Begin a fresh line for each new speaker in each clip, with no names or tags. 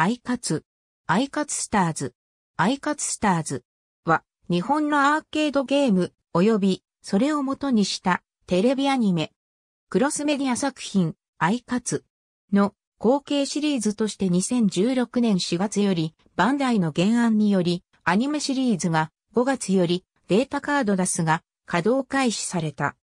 アイカツ、アイカツスターズ、アイカツスターズは日本のアーケードゲーム及びそれを元にしたテレビアニメ、クロスメディア作品アイカツの後継シリーズとして2016年4月よりバンダイの原案によりアニメシリーズが5月よりデータカードダスが稼働開始された。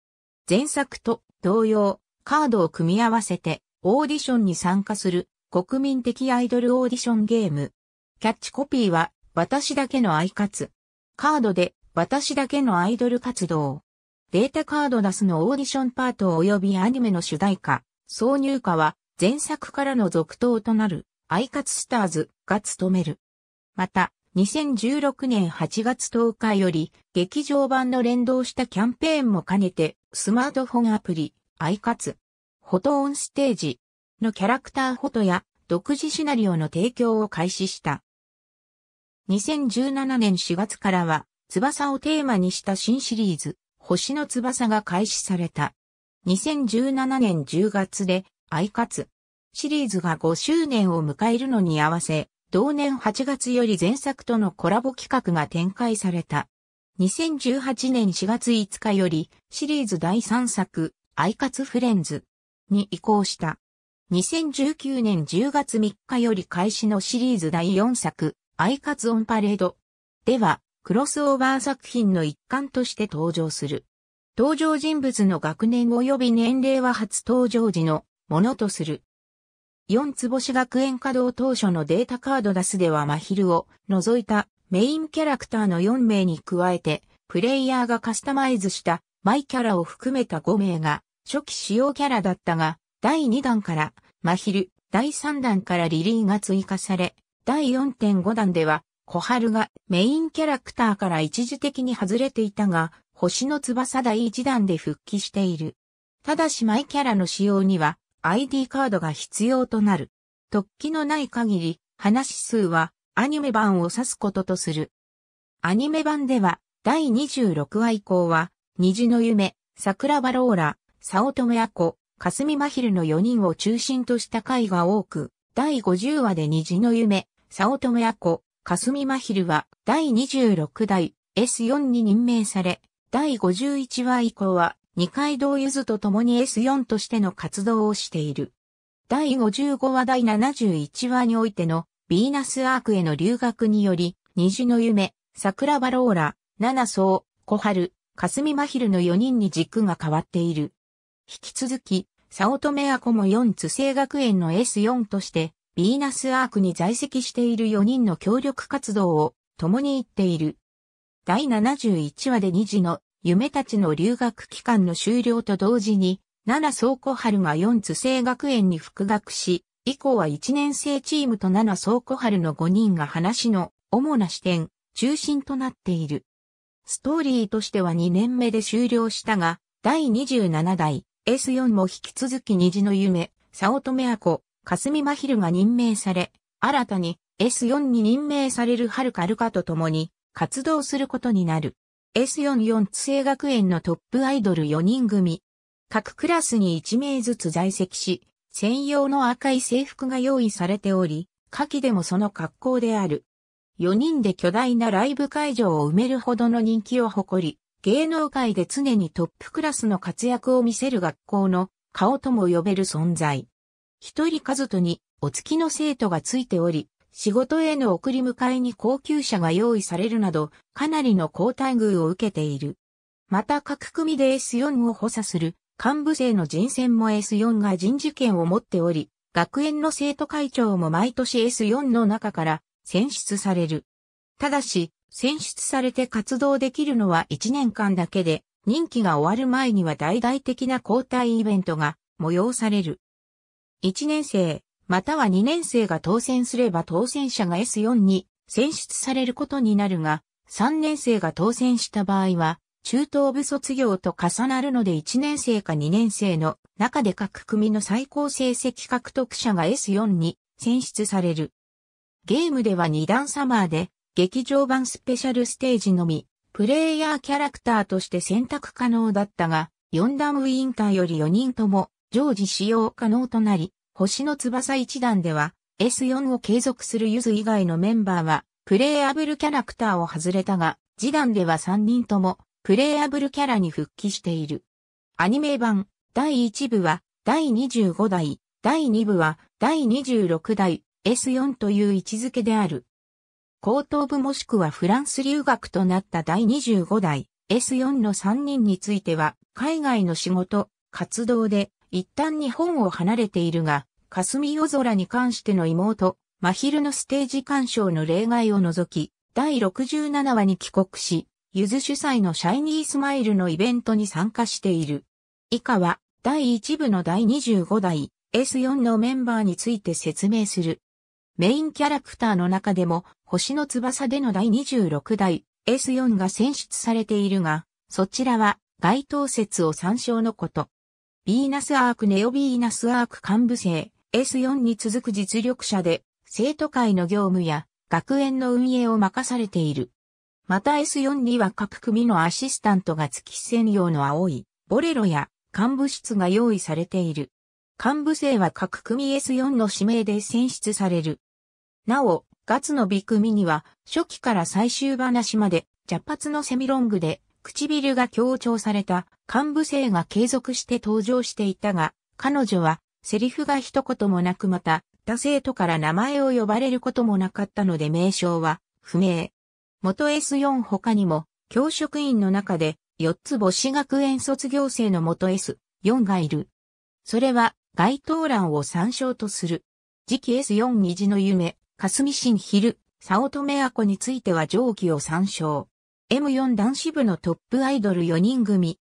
前作と同様カードを組み合わせてオーディションに参加する国民的アイドルオーディションゲーム。キャッチコピーは、私だけのアイカツ。カードで、私だけのアイドル活動。データカードナスのオーディションパート及びアニメの主題歌、挿入歌は、前作からの続投となる、アイカツスターズが務める。また、2016年8月10日より、劇場版の連動したキャンペーンも兼ねて、スマートフォンアプリ、アイカツ、フォトオンステージ、のキャラクターフォトや独自シナリオの提供を開始した。2017年4月からは、翼をテーマにした新シリーズ、星の翼が開始された。2017年10月で、アイカツ。シリーズが5周年を迎えるのに合わせ、同年8月より前作とのコラボ企画が展開された。2018年4月5日より、シリーズ第3作、アイカツフレンズに移行した。2019年10月3日より開始のシリーズ第4作、アイカツオンパレード。では、クロスオーバー作品の一環として登場する。登場人物の学年及び年齢は初登場時のものとする。四つ星学園稼働当初のデータカードダスではマヒルを除いたメインキャラクターの4名に加えて、プレイヤーがカスタマイズしたマイキャラを含めた5名が初期使用キャラだったが、第2弾から、真昼、第3弾からリリーが追加され、第4.5弾では、小春がメインキャラクターから一時的に外れていたが、星の翼第1弾で復帰している。ただしマイキャラの使用には ID カードが必要となる。突起のない限り、話数はアニメ版を指すこととする。アニメ版では第26話以降は、虹の夢、桜バローラ、早乙女アコ、霞真昼の4人を中心とした回が多く、第50話で虹の夢、早乙女子、霞真昼は第26代 S4 に任命され、第51話以降は二階堂ゆずと共に S4 としての活動をしている。第55話第71話においてのヴィーナスアークへの留学により、虹の夢、桜バローラ、七層、小春、霞真昼の4人に軸が変わっている。引き続き、早乙女アコも4津星学園の S4 として、ビーナスアークに在籍している4人の協力活動を共に言っている。第71話で2時の夢たちの留学期間の終了と同時に、奈良倉庫春が4津星学園に復学し、以降は1年生チームと奈良倉庫春の5人が話の主な視点、中心となっている。ストーリーとしては2年目で終了したが、第27代 S4 も引き続き虹の夢、早乙女亜子、霞真昼が任命され、新たに S4 に任命される春かるかと共に活動することになる。S44 津生学園のトップアイドル4人組。各クラスに1名ずつ在籍し、専用の赤い制服が用意されており、夏季でもその格好である。4人で巨大なライブ会場を埋めるほどの人気を誇り、芸能界で常にトップクラスの活躍を見せる学校の顔とも呼べる存在。一人数とにお付きの生徒がついており、仕事への送り迎えに高級車が用意されるなど、かなりの高待遇を受けている。また各組で S4 を補佐する幹部生の人選も S4 が人事権を持っており、学園の生徒会長も毎年 S4 の中から選出される。ただし、選出されて活動できるのは1年間だけで、任期が終わる前には大々的な交代イベントが催される。1年生、または2年生が当選すれば当選者が S4 に選出されることになるが、3年生が当選した場合は、中等部卒業と重なるので1年生か2年生の中で各組の最高成績獲得者が S4 に選出される。ゲームでは2段サマーで劇場版スペシャルステージのみ、プレイヤーキャラクターとして選択可能だったが、4段ウィンターより4人とも常時使用可能となり、星の翼1段では S4 を継続するユズ以外のメンバーはプレイアブルキャラクターを外れたが、次段では3人ともプレイアブルキャラに復帰している。アニメ版第1部は第25代、第2部は第26代 S4 という位置づけである。高等部もしくはフランス留学となった第25代 S4 の3人については、海外の仕事、活動で一旦日本を離れているが、霞夜空に関しての妹、真昼のステージ鑑賞の例外を除き、第67話に帰国し、ゆず主催のシャイニースマイルのイベントに参加している。以下は、第1部の第25代 S4 のメンバーについて説明する。メインキャラクターの中でも、星の翼での第26代 S4 が選出されているが、そちらは該当説を参照のこと。ビーナスアークネオビーナスアーク幹部生 S4 に続く実力者で、生徒会の業務や学園の運営を任されている。また S4 には各組のアシスタントがき専用の青いボレロや幹部室が用意されている。幹部生は各組 S4 の指名で選出される。なお、ガツのビクミには、初期から最終話まで、茶髪のセミロングで、唇が強調された、幹部性が継続して登場していたが、彼女は、セリフが一言もなくまた、他生徒から名前を呼ばれることもなかったので名称は、不明。元 S4 他にも、教職員の中で、4つ星学園卒業生の元 S4 がいる。それは、該当欄を参照とする。次期 S4 虹の夢、霞新昼、早乙女亜子については上記を参照。M4 男子部のトップアイドル4人組。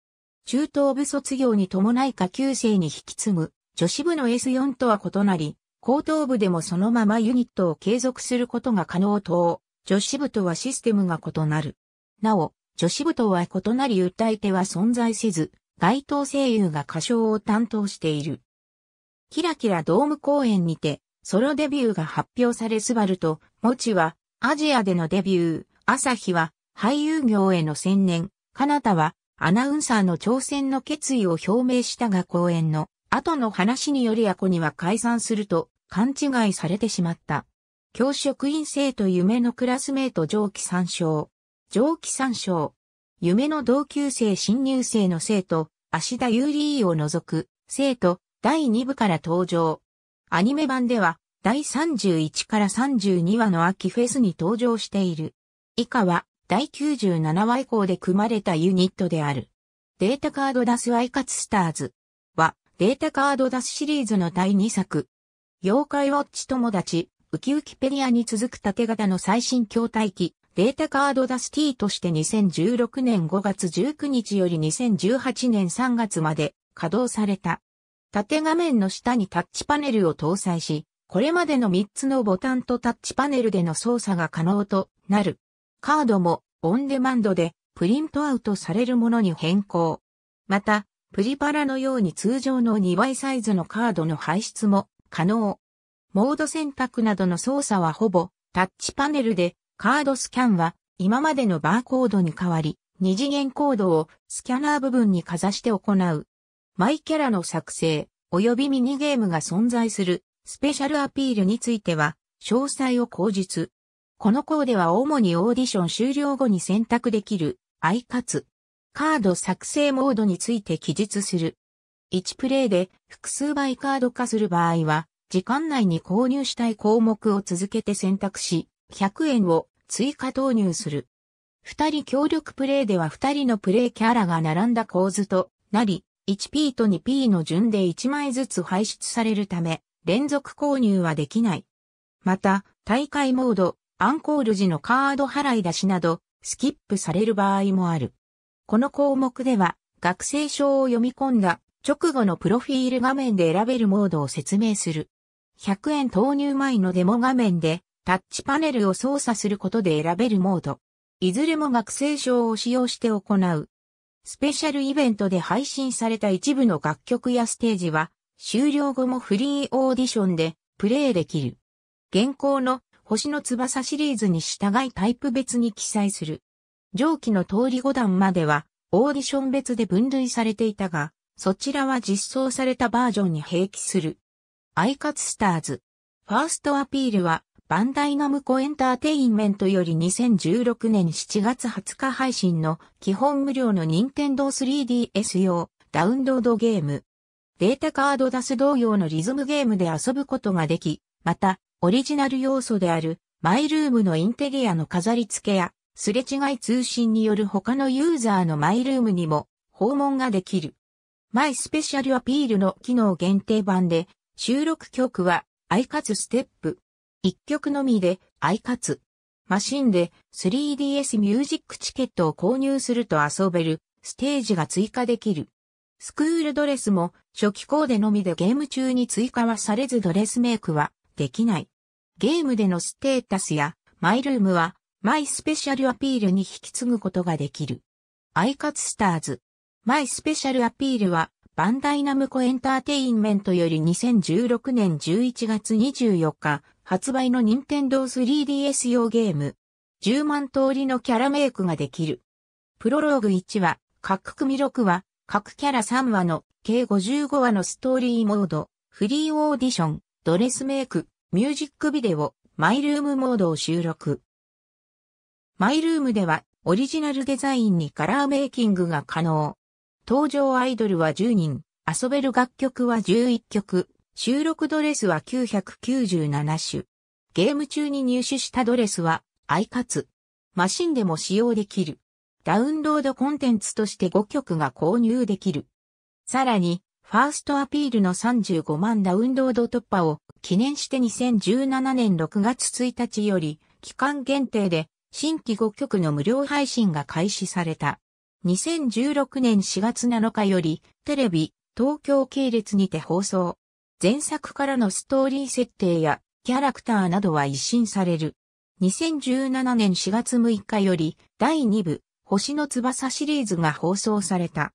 中等部卒業に伴い下級生に引き継ぐ、女子部の S4 とは異なり、高等部でもそのままユニットを継続することが可能と、女子部とはシステムが異なる。なお、女子部とは異なり歌い手は存在せず、該当声優が歌唱を担当している。キラキラドーム公演にて、ソロデビューが発表されスバルと、モチはアジアでのデビュー、朝日は俳優業への専念、カナタはアナウンサーの挑戦の決意を表明したが公演の後の話によりアコには解散すると勘違いされてしまった。教職員生と夢のクラスメート上記参照。上記参照。夢の同級生新入生の生徒、芦田優里を除く生徒第2部から登場。アニメ版では、第31から32話の秋フェスに登場している。以下は、第97話以降で組まれたユニットである。データカードダスアイカツスターズは、データカードダスシリーズの第2作。妖怪ウォッチ友達、ウキウキペリアに続く縦型の最新筐体機、データカードダスティとして2016年5月19日より2018年3月まで稼働された。縦画面の下にタッチパネルを搭載し、これまでの3つのボタンとタッチパネルでの操作が可能となる。カードもオンデマンドでプリントアウトされるものに変更。また、プリパラのように通常の2倍サイズのカードの排出も可能。モード選択などの操作はほぼタッチパネルでカードスキャンは今までのバーコードに変わり、二次元コードをスキャナー部分にかざして行う。マイキャラの作成、及びミニゲームが存在するスペシャルアピールについては、詳細を口述。この項では主にオーディション終了後に選択できる、アイカツ。カード作成モードについて記述する。1プレイで複数倍カード化する場合は、時間内に購入したい項目を続けて選択し、100円を追加投入する。2人協力プレイでは2人のプレイキャラが並んだ構図となり、1P と 2P の順で1枚ずつ排出されるため、連続購入はできない。また、大会モード、アンコール時のカード払い出しなど、スキップされる場合もある。この項目では、学生証を読み込んだ直後のプロフィール画面で選べるモードを説明する。100円投入前のデモ画面で、タッチパネルを操作することで選べるモード。いずれも学生証を使用して行うスペシャルイベントで配信された一部の楽曲やステージは、終了後もフリーオーディションでプレイできる。現行の星の翼シリーズに従いタイプ別に記載する。上記の通り5段まではオーディション別で分類されていたが、そちらは実装されたバージョンに併記する。アイカツスターズ。ファーストアピールはバンダイナムコエンターテインメントより2016年7月20日配信の基本無料の任天堂 3DS 用ダウンロードゲーム。データカード出す同様のリズムゲームで遊ぶことができ、また、オリジナル要素であるマイルームのインテリアの飾り付けや、すれ違い通信による他のユーザーのマイルームにも訪問ができる。マイスペシャルアピールの機能限定版で、収録曲は、アイカツステップ。一曲のみで、アイカツ。マシンで 3DS ミュージックチケットを購入すると遊べるステージが追加できる。スクールドレスも初期コーデのみでゲーム中に追加はされずドレスメイクはできない。ゲームでのステータスやマイルームはマイスペシャルアピールに引き継ぐことができる。アイカツスターズ。マイスペシャルアピールはバンダイナムコエンターテインメントより2016年11月24日発売の任天堂 3DS 用ゲーム。10万通りのキャラメイクができる。プロローグ1話、各組6話、各キャラ3話の計55話のストーリーモード、フリーオーディション、ドレスメイク、ミュージックビデオ、マイルームモードを収録。マイルームではオリジナルデザインにカラーメイキングが可能。登場アイドルは10人、遊べる楽曲は11曲、収録ドレスは997種。ゲーム中に入手したドレスは、アイカツ。マシンでも使用できる。ダウンロードコンテンツとして5曲が購入できる。さらに、ファーストアピールの35万ダウンロード突破を記念して2017年6月1日より、期間限定で新規5曲の無料配信が開始された。2016年4月7日より、テレビ、東京系列にて放送。前作からのストーリー設定やキャラクターなどは一新される。2017年4月6日より第2部星の翼シリーズが放送された。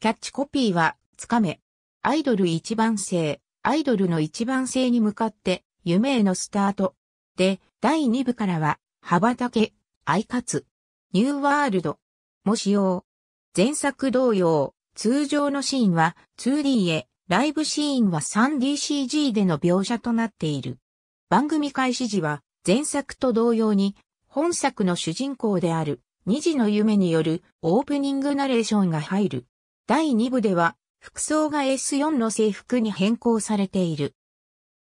キャッチコピーはつかめ。アイドル一番星、アイドルの一番星に向かって夢へのスタート。で、第2部からは羽ばたけ、アイカツ、ニューワールド、もしよう。前作同様、通常のシーンは 2D へライブシーンは 3DCG での描写となっている。番組開始時は前作と同様に本作の主人公である二次の夢によるオープニングナレーションが入る。第2部では服装が S4 の制服に変更されている。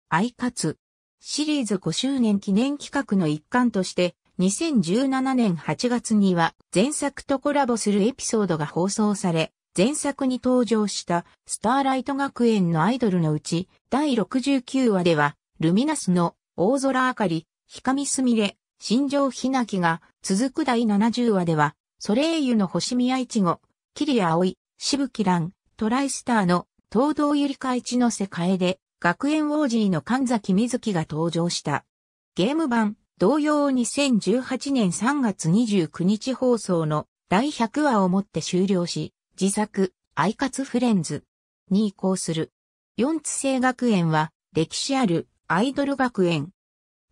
アイカツシリーズ5周年記念企画の一環として2017年8月には前作とコラボするエピソードが放送され、前作に登場したスターライト学園のアイドルのうち第69話ではルミナスの大空明かり、光すみれ、新庄ひなきが続く第70話ではソレイユの星宮いちご、桐谷葵、しぶきらん、トライスターの東道ゆりかせかえで学園王子の神崎瑞希が登場した。ゲーム版同様2018年3月29日放送の第100話をもって終了し、自作、アイカツフレンズに移行する。四つ星学園は、歴史あるアイドル学園。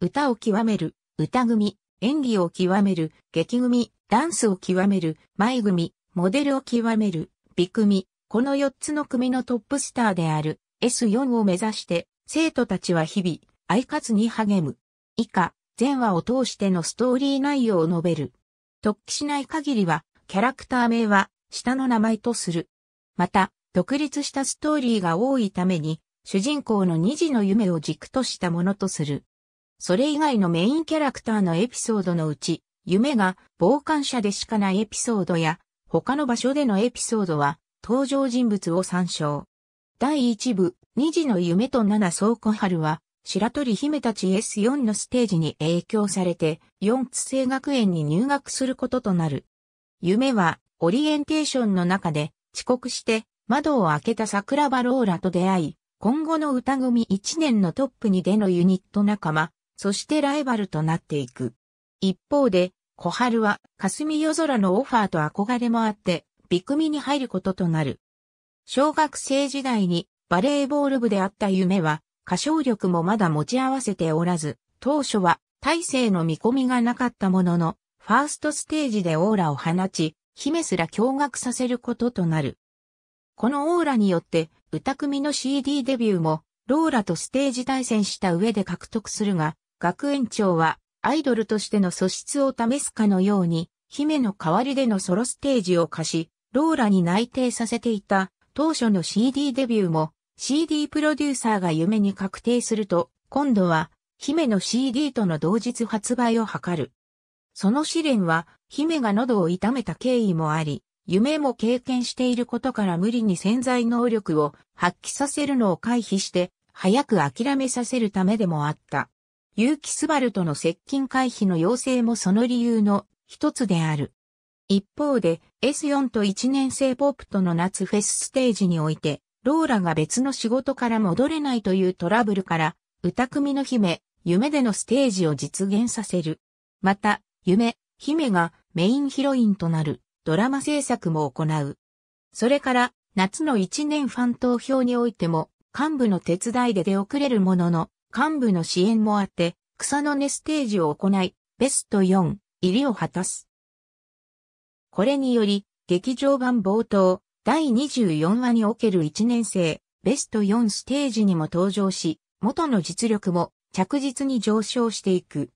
歌を極める、歌組、演技を極める、劇組、ダンスを極める、舞組、モデルを極める、美組、この四つの組のトップスターである S4 を目指して、生徒たちは日々、アイカツに励む。以下、全話を通してのストーリー内容を述べる。突起しない限りは、キャラクター名は、下の名前とする。また、独立したストーリーが多いために、主人公の二次の夢を軸としたものとする。それ以外のメインキャラクターのエピソードのうち、夢が傍観者でしかないエピソードや、他の場所でのエピソードは、登場人物を参照。第一部、二次の夢と七倉庫春は、白鳥姫たち S4 のステージに影響されて、四つ星学園に入学することとなる。夢は、オリエンテーションの中で、遅刻して、窓を開けた桜場ローラと出会い、今後の歌組1年のトップにでのユニット仲間、そしてライバルとなっていく。一方で、小春は、霞夜空のオファーと憧れもあって、ビクミに入ることとなる。小学生時代にバレーボール部であった夢は、歌唱力もまだ持ち合わせておらず、当初は体制の見込みがなかったものの、ファーストステージでオーラを放ち、姫すら驚愕させることとなる。このオーラによって、歌組の CD デビューも、ローラとステージ対戦した上で獲得するが、学園長は、アイドルとしての素質を試すかのように、姫の代わりでのソロステージを貸し、ローラに内定させていた当初の CD デビューも CD プロデューサーが夢に確定すると、今度は姫の CD との同日発売を図る。その試練は、姫が喉を痛めた経緯もあり、夢も経験していることから無理に潜在能力を発揮させるのを回避して、早く諦めさせるためでもあった。結城スバルとの接近回避の要請もその理由の一つである。一方で S4 と1年生ポップとの夏フェスステージにおいて、ローラが別の仕事から戻れないというトラブルから、歌組の姫、夢でのステージを実現させる。また、夢、姫がメインヒロインとなるドラマ制作も行う。それから夏の一年ファン投票においても幹部の手伝いで出遅れるものの幹部の支援もあって草の根ステージを行いベスト4入りを果たす。これにより劇場版冒頭第24話における1年生ベスト4ステージにも登場し元の実力も着実に上昇していく。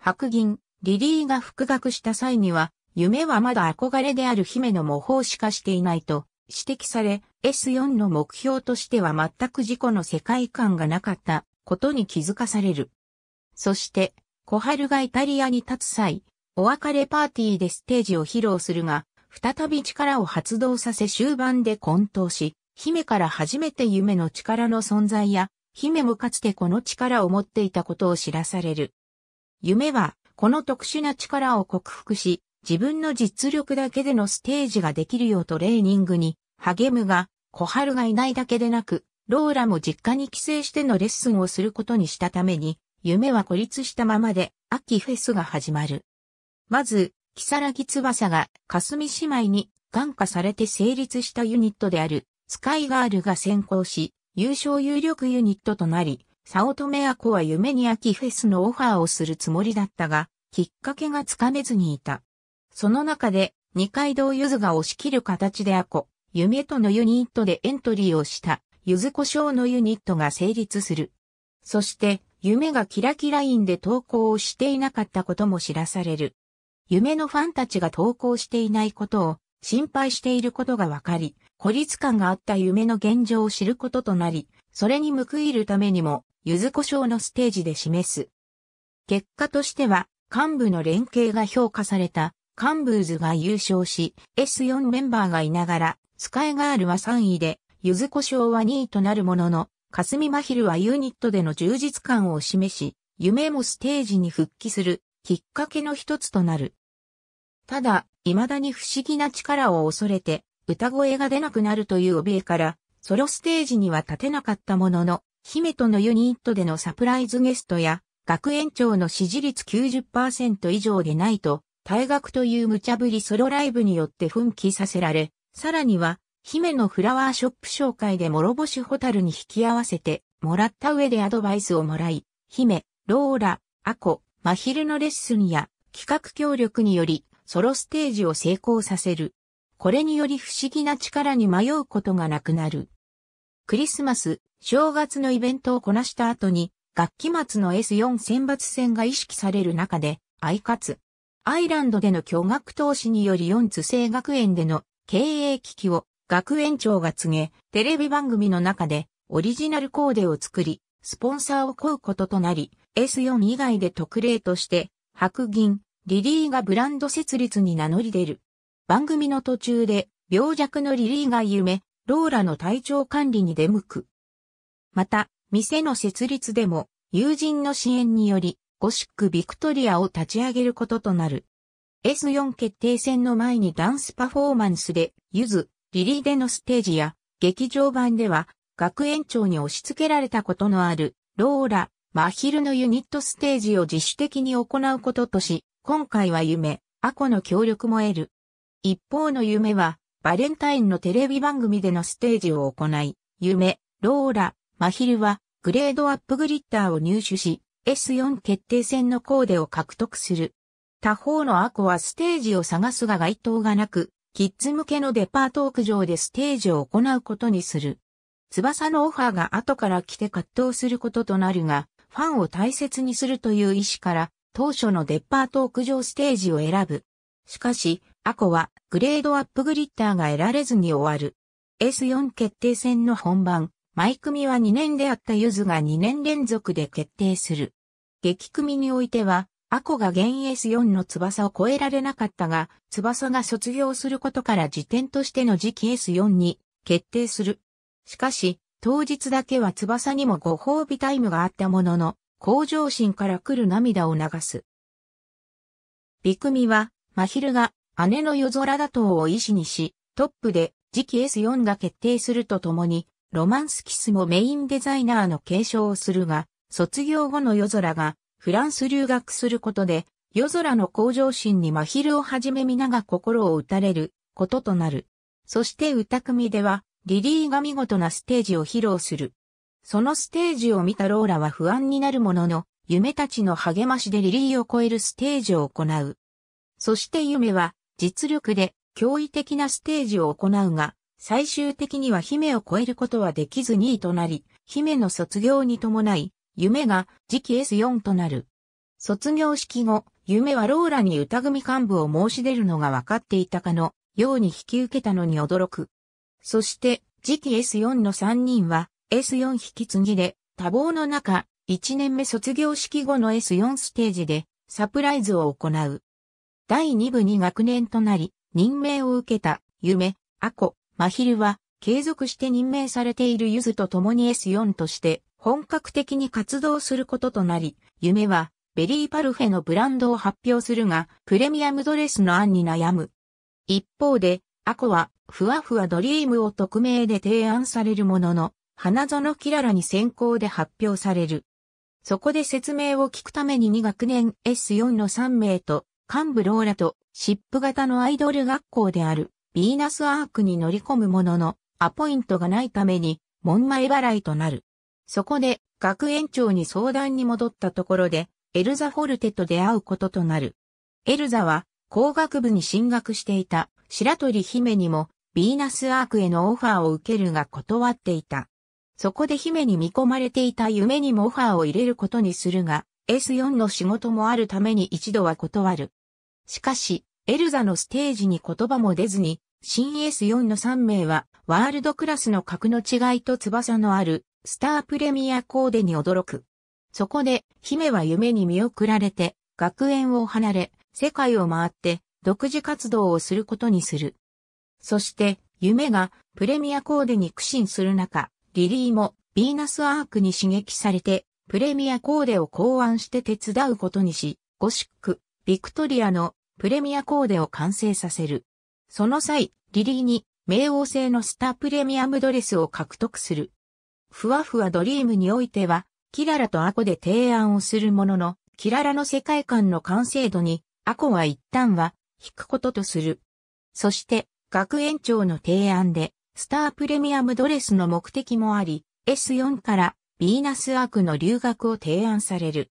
白銀、リリーが復学した際には、夢はまだ憧れである姫の模倣しかしていないと指摘され、S4 の目標としては全く自己の世界観がなかったことに気づかされる。そして、小春がイタリアに立つ際、お別れパーティーでステージを披露するが、再び力を発動させ終盤で混沌し、姫から初めて夢の力の存在や、姫もかつてこの力を持っていたことを知らされる。夢はこの特殊な力を克服し、自分の実力だけでのステージができるようトレーニングに励むが、小春がいないだけでなく、ローラも実家に帰省してのレッスンをすることにしたために、夢は孤立したままで、秋フェスが始まる。まず、木更木翼が、霞姉妹に、眼下されて成立したユニットである、スカイガールが先行し、優勝有力ユニットとなり、早乙女アコは夢に秋フェスのオファーをするつもりだったが、きっかけがつかめずにいた。その中で、二階堂ゆずが押し切る形でアコ、夢とのユニットでエントリーをした、ゆず胡椒のユニットが成立する。そして、夢がキラキラインで投稿をしていなかったことも知らされる。夢のファンたちが投稿していないことを心配していることがわかり、孤立感があった夢の現状を知ることとなり、それに報いるためにも柚子胡椒のステージで示す。結果としては、幹部の連携が評価された、幹部図が優勝し、S4 メンバーがいながら、スカイガールは3位で、柚子胡椒は2位となるものの、霞真昼はユニットでの充実感を示し、夢もステージに復帰する、きっかけの一つとなる。ただ、未だに不思議な力を恐れて、歌声が出なくなるという怯えから、ソロステージには立てなかったものの、姫とのユニットでのサプライズゲストや、学園長の支持率90%以上でないと、退学という無茶ぶりソロライブによって奮起させられ、さらには、姫のフラワーショップ紹介で諸星ホタルに引き合わせて、もらった上でアドバイスをもらい、姫、ローラ、アコ、マヒルのレッスンや企画協力により、ソロステージを成功させる。これにより不思議な力に迷うことがなくなる。クリスマス、正月のイベントをこなした後に、学期末の S4 選抜戦が意識される中で、アイカツ。アイランドでの巨額投資により4津生学園での経営危機を学園長が告げ、テレビ番組の中でオリジナルコーデを作り、スポンサーを請うこととなり、S4 以外で特例として、白銀、リリーがブランド設立に名乗り出る。番組の途中で、病弱のリリーが夢、ローラの体調管理に出向く。また、店の設立でも、友人の支援により、ゴシックビクトリアを立ち上げることとなる。S4 決定戦の前にダンスパフォーマンスで、ゆず、リリーでのステージや、劇場版では、学園長に押し付けられたことのある、ローラ、マヒルのユニットステージを自主的に行うこととし、今回は夢、アコの協力も得る。一方の夢は、バレンタインのテレビ番組でのステージを行い、夢、ローラ、マヒルは、グレードアップグリッターを入手し、S4 決定戦のコーデを獲得する。他方のアコはステージを探すが該当がなく、キッズ向けのデパート屋上でステージを行うことにする。翼のオファーが後から来て葛藤することとなるが、ファンを大切にするという意思から、当初のデパート屋上ステージを選ぶ。しかし、アコはグレードアップグリッターが得られずに終わる。S4 決定戦の本番、前組は2年であったユズが2年連続で決定する。激組においては、アコが現 S4 の翼を超えられなかったが、翼が卒業することから時点としての次期 S4 に決定する。しかし、当日だけは翼にもご褒美タイムがあったものの、向上心から来る涙を流す。ビ組は、マヒルが姉の夜空打倒を意志にし、トップで次期 S4 が決定するとともに、ロマンスキスもメインデザイナーの継承をするが、卒業後の夜空がフランス留学することで、夜空の向上心に真昼をはじめ皆が心を打たれることとなる。そして歌組では、リリーが見事なステージを披露する。そのステージを見たローラは不安になるものの、夢たちの励ましでリリーを超えるステージを行う。そして夢は、実力で驚異的なステージを行うが、最終的には姫を超えることはできず2位となり、姫の卒業に伴い、夢が次期 S4 となる。卒業式後、夢はローラに歌組幹部を申し出るのが分かっていたかのように引き受けたのに驚く。そして、次期 S4 の3人は S4 引き継ぎで多忙の中、1年目卒業式後の S4 ステージでサプライズを行う。第2部に学年となり、任命を受けた、夢、アコ、マヒルは、継続して任命されているユズと共に S4 として、本格的に活動することとなり、夢は、ベリーパルフェのブランドを発表するが、プレミアムドレスの案に悩む。一方で、アコは、ふわふわドリームを匿名で提案されるものの、花園キララに先行で発表される。そこで説明を聞くために2学年 S4 の3名と幹部ローラとシップ型のアイドル学校であるヴィーナスアークに乗り込むもののアポイントがないために門前払いとなる。そこで学園長に相談に戻ったところでエルザ・フォルテと出会うこととなる。エルザは工学部に進学していた白鳥姫にもヴィーナスアークへのオファーを受けるが断っていた。そこで姫に見込まれていた夢にもオファーを入れることにするが、S4 の仕事もあるために一度は断る。しかし、エルザのステージに言葉も出ずに、新 S4 の3名は、ワールドクラスの格の違いと翼のある、スタープレミアコーデに驚く。そこで、姫は夢に見送られて、学園を離れ、世界を回って、独自活動をすることにする。そして、夢がプレミアコーデに苦心する中、リリーもヴィーナスアークに刺激されて、プレミアコーデを考案して手伝うことにし、ゴシック、ビクトリアのプレミアコーデを完成させる。その際、リリーに冥王星のスタープレミアムドレスを獲得する。ふわふわドリームにおいては、キララとアコで提案をするものの、キララの世界観の完成度に、アコは一旦は、引くこととする。そして、学園長の提案で、スタープレミアムドレスの目的もあり、S4 からヴィーナスアークの留学を提案される。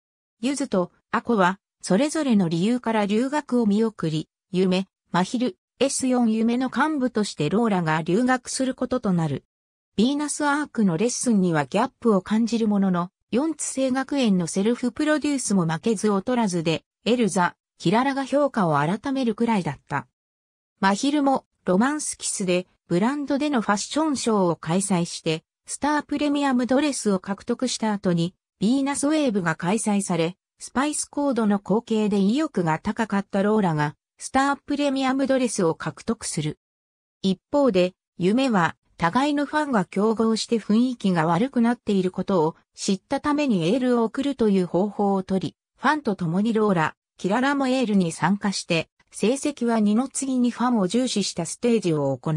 ゆずとアコはそれぞれの理由から留学を見送り、夢、マヒル、S4 夢の幹部としてローラが留学することとなる。ヴィーナスアークのレッスンにはギャップを感じるものの、四つ生学園のセルフプロデュースも負けず劣らずで、エルザ、キララが評価を改めるくらいだった。マヒルもロマンスキスでブランドでのファッションショーを開催して、スタープレミアムドレスを獲得した後に、ヴィーナスウェーブが開催され、スパイスコードの後継で意欲が高かったローラが、スタープレミアムドレスを獲得する。一方で、夢は、互いのファンが競合して雰囲気が悪くなっていることを知ったためにエールを送るという方法をとり、ファンと共にローラ、キララもエールに参加して、成績は二の次にファンを重視したステージを行う。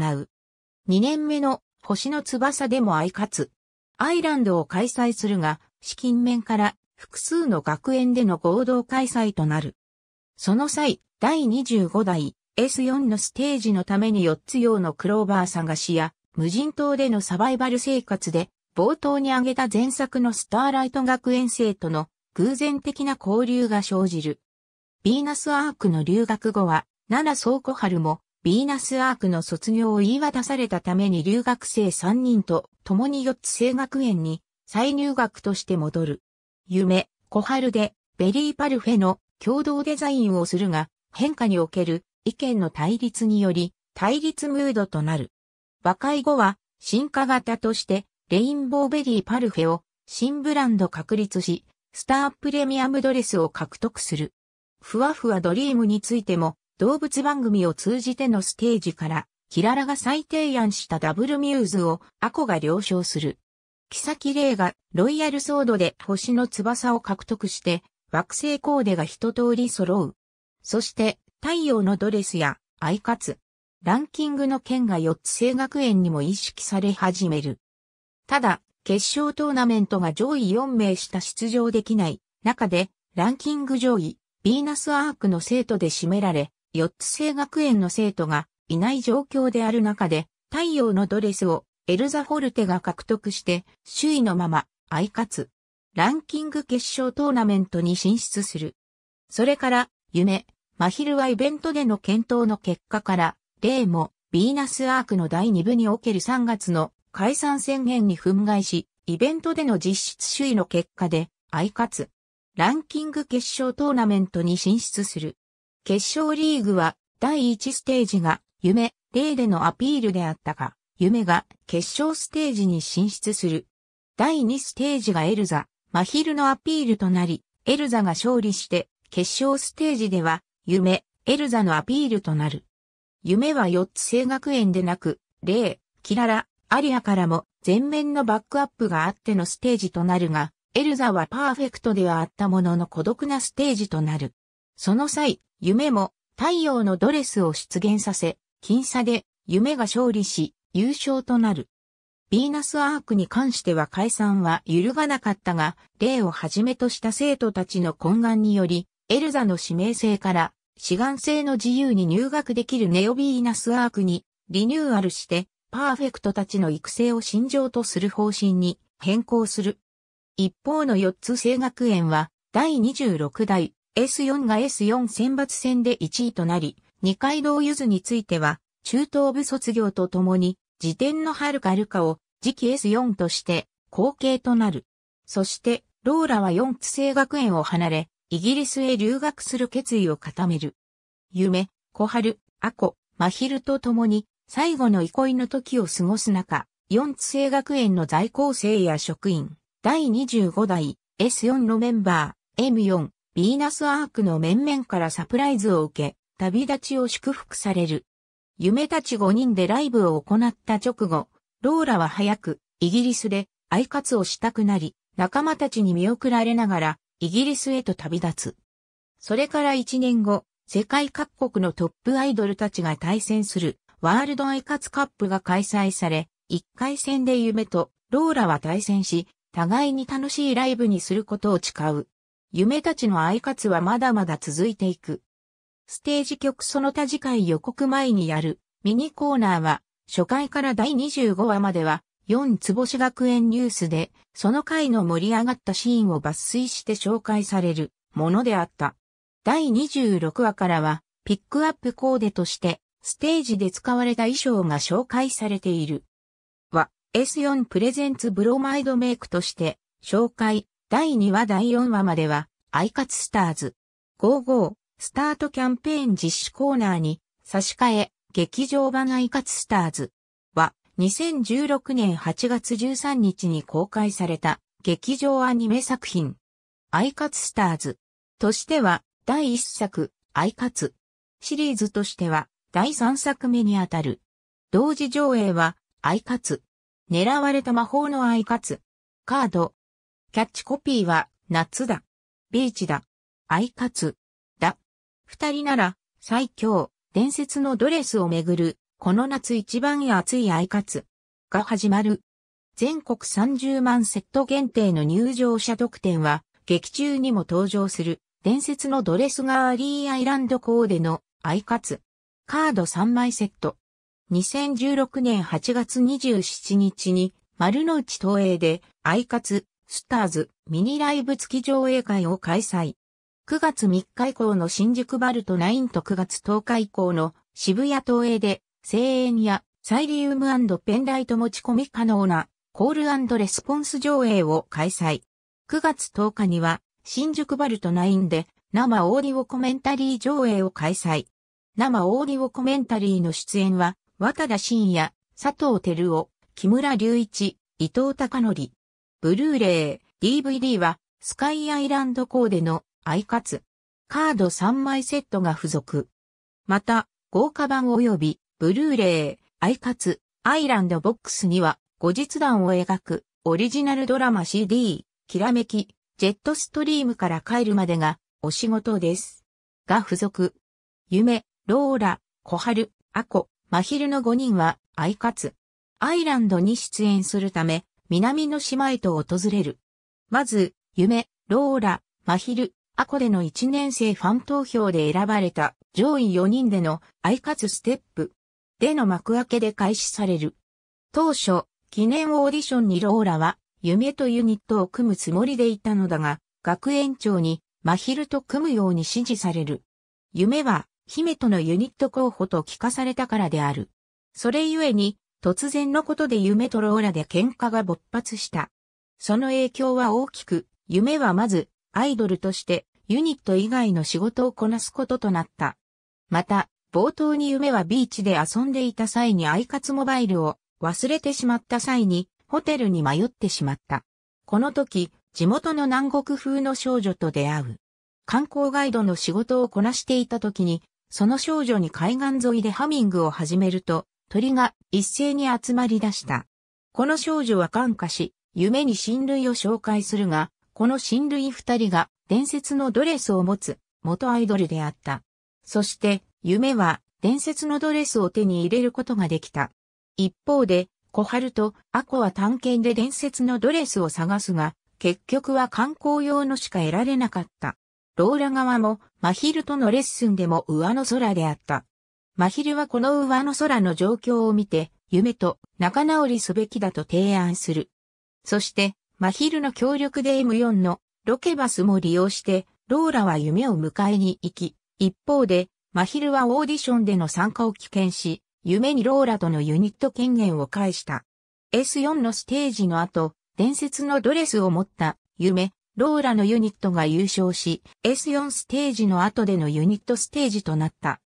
2年目の星の翼でも相勝つ。アイランドを開催するが、資金面から複数の学園での合同開催となる。その際、第25代 S4 のステージのために4つ用のクローバー探しや、無人島でのサバイバル生活で、冒頭に挙げた前作のスターライト学園生との偶然的な交流が生じる。ヴィーナスアークの留学後は、奈良倉庫春も、ヴィーナスアークの卒業を言い渡されたために留学生3人と共に4つ生学園に再入学として戻る。夢、小春で、ベリーパルフェの共同デザインをするが、変化における意見の対立により、対立ムードとなる。和解後は、進化型として、レインボーベリーパルフェを新ブランド確立し、スタープレミアムドレスを獲得する。ふわふわドリームについても、動物番組を通じてのステージから、キララが再提案したダブルミューズをアコが了承する。木崎玲がロイヤルソードで星の翼を獲得して惑星コーデが一通り揃う。そして太陽のドレスやアイカツ、ランキングの件が4つ星学園にも意識され始める。ただ、決勝トーナメントが上位4名した出場できない中でランキング上位、ヴィーナスアークの生徒で占められ、4つ星学園の生徒がいない状況である中で太陽のドレスをエルザフォルテが獲得して、首位のまま、アイカツ。ランキング決勝トーナメントに進出する。それから、夢、マヒルはイベントでの検討の結果から、例も、ヴィーナスアークの第2部における3月の解散宣言に憤慨し、イベントでの実質首位の結果で、アイカツ。ランキング決勝トーナメントに進出する。決勝リーグは、第1ステージが、夢、例でのアピールであったが、夢が決勝ステージに進出する。第2ステージがエルザ、マヒルのアピールとなり、エルザが勝利して、決勝ステージでは、夢、エルザのアピールとなる。夢は4つ星学園でなく、レイ、キララ、アリアからも全面のバックアップがあってのステージとなるが、エルザはパーフェクトではあったものの孤独なステージとなる。その際、夢も太陽のドレスを出現させ、僅差で夢が勝利し、優勝となる。ヴィーナスアークに関しては解散は揺るがなかったが、例をはじめとした生徒たちの懇願により、エルザの指名制から、志願制の自由に入学できるネオヴィーナスアークにリニューアルして、パーフェクトたちの育成を信条とする方針に変更する。一方の4つ聖学園は、第26代 S4 が S4 選抜戦で1位となり、二階堂ゆずについては、中等部卒業とともに、時点のるかルカを次期 S4 として後継となる。そして、ローラは四津星学園を離れ、イギリスへ留学する決意を固める。夢、小春、アコ、マヒルと共に最後の憩いの時を過ごす中、四津星学園の在校生や職員、第25代 S4 のメンバー、M4、ヴィーナスアークの面々からサプライズを受け、旅立ちを祝福される。夢たち5人でライブを行った直後、ローラは早く、イギリスで、アイカツをしたくなり、仲間たちに見送られながら、イギリスへと旅立つ。それから1年後、世界各国のトップアイドルたちが対戦する、ワールドアイカツカップが開催され、1回戦で夢とローラは対戦し、互いに楽しいライブにすることを誓う。夢たちのアイカツはまだまだ続いていく。ステージ曲その他次回予告前にやるミニコーナーは初回から第25話までは4つ星学園ニュースでその回の盛り上がったシーンを抜粋して紹介されるものであった。第26話からはピックアップコーデとしてステージで使われた衣装が紹介されている。は S4 プレゼンツブロマイドメイクとして紹介第2話第4話まではアイカツスターズ55スタートキャンペーン実施コーナーに差し替え、劇場版アイカツスターズは2016年8月13日に公開された劇場アニメ作品。アイカツスターズとしては第1作アイカツシリーズとしては第3作目にあたる。同時上映はアイカツ狙われた魔法のアイカツカード。キャッチコピーは夏だ。ビーチだ。アイカツ。二人なら、最強、伝説のドレスをめぐる、この夏一番熱いアイカツが始まる。全国30万セット限定の入場者特典は、劇中にも登場する、伝説のドレスガーリーアイランドコーデのアイカツ。カード3枚セット。2016年8月27日に、丸の内東映で、アイカツ、スターズ、ミニライブ付き上映会を開催。9月3日以降の新宿バルト9と9月10日以降の渋谷東映で、声援やサイリウムペンライト持ち込み可能なコールレスポンス上映を開催。9月10日には新宿バルト9で生オーディオコメンタリー上映を開催。生オーディオコメンタリーの出演は渡田真也、佐藤輝夫、木村隆一、伊藤隆則。ブルーレイ、DVD はスカイアイランドコーデのアイカツ、カード3枚セットが付属。また、豪華版及び、ブルーレイ、アイカツ、アイランドボックスには、後日談を描く、オリジナルドラマ CD、きらめき、ジェットストリームから帰るまでが、お仕事です。が付属。夢、ローラ、小春、アコ、真昼の5人は、アイカツ。アイランドに出演するため、南の島へと訪れる。まず、夢、ローラ、真昼、アコでの1年生ファン投票で選ばれた上位4人でのアイカツステップでの幕開けで開始される。当初、記念オーディションにローラは夢とユニットを組むつもりでいたのだが、学園長に真昼と組むように指示される。夢は姫とのユニット候補と聞かされたからである。それゆえに、突然のことで夢とローラで喧嘩が勃発した。その影響は大きく、夢はまず、アイドルとしてユニット以外の仕事をこなすこととなった。また、冒頭に夢はビーチで遊んでいた際にアイカツモバイルを忘れてしまった際にホテルに迷ってしまった。この時、地元の南国風の少女と出会う。観光ガイドの仕事をこなしていた時に、その少女に海岸沿いでハミングを始めると、鳥が一斉に集まり出した。この少女は感化し、夢に親類を紹介するが、この親類二人が伝説のドレスを持つ元アイドルであった。そして、夢は伝説のドレスを手に入れることができた。一方で、小春とアコは探検で伝説のドレスを探すが、結局は観光用のしか得られなかった。ローラ側もマヒルとのレッスンでも上の空であった。マヒルはこの上の空の状況を見て、夢と仲直りすべきだと提案する。そして、マヒルの協力で M4 のロケバスも利用して、ローラは夢を迎えに行き、一方で、マヒルはオーディションでの参加を棄権し、夢にローラとのユニット権限を返した。S4 のステージの後、伝説のドレスを持った夢、ローラのユニットが優勝し、S4 ステージの後でのユニットステージとなった。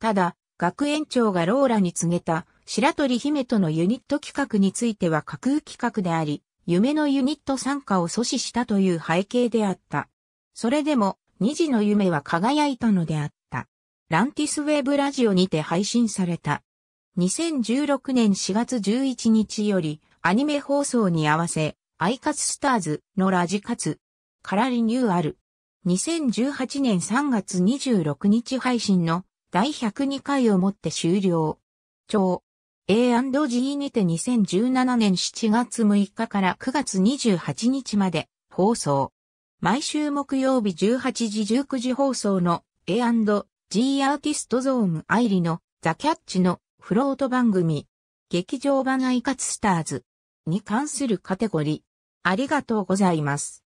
ただ、学園長がローラに告げた白鳥姫とのユニット企画については架空企画であり、夢のユニット参加を阻止したという背景であった。それでも、二次の夢は輝いたのであった。ランティスウェブラジオにて配信された。2016年4月11日より、アニメ放送に合わせ、アイカツスターズのラジカツからリニューアル。2018年3月26日配信の第102回をもって終了。超 A&G にて2017年7月6日から9月28日まで放送。毎週木曜日18時19時放送の A&G アーティストゾーン愛理のザ・キャッチのフロート番組劇場版アイカツスターズに関するカテゴリー。ありがとうございます。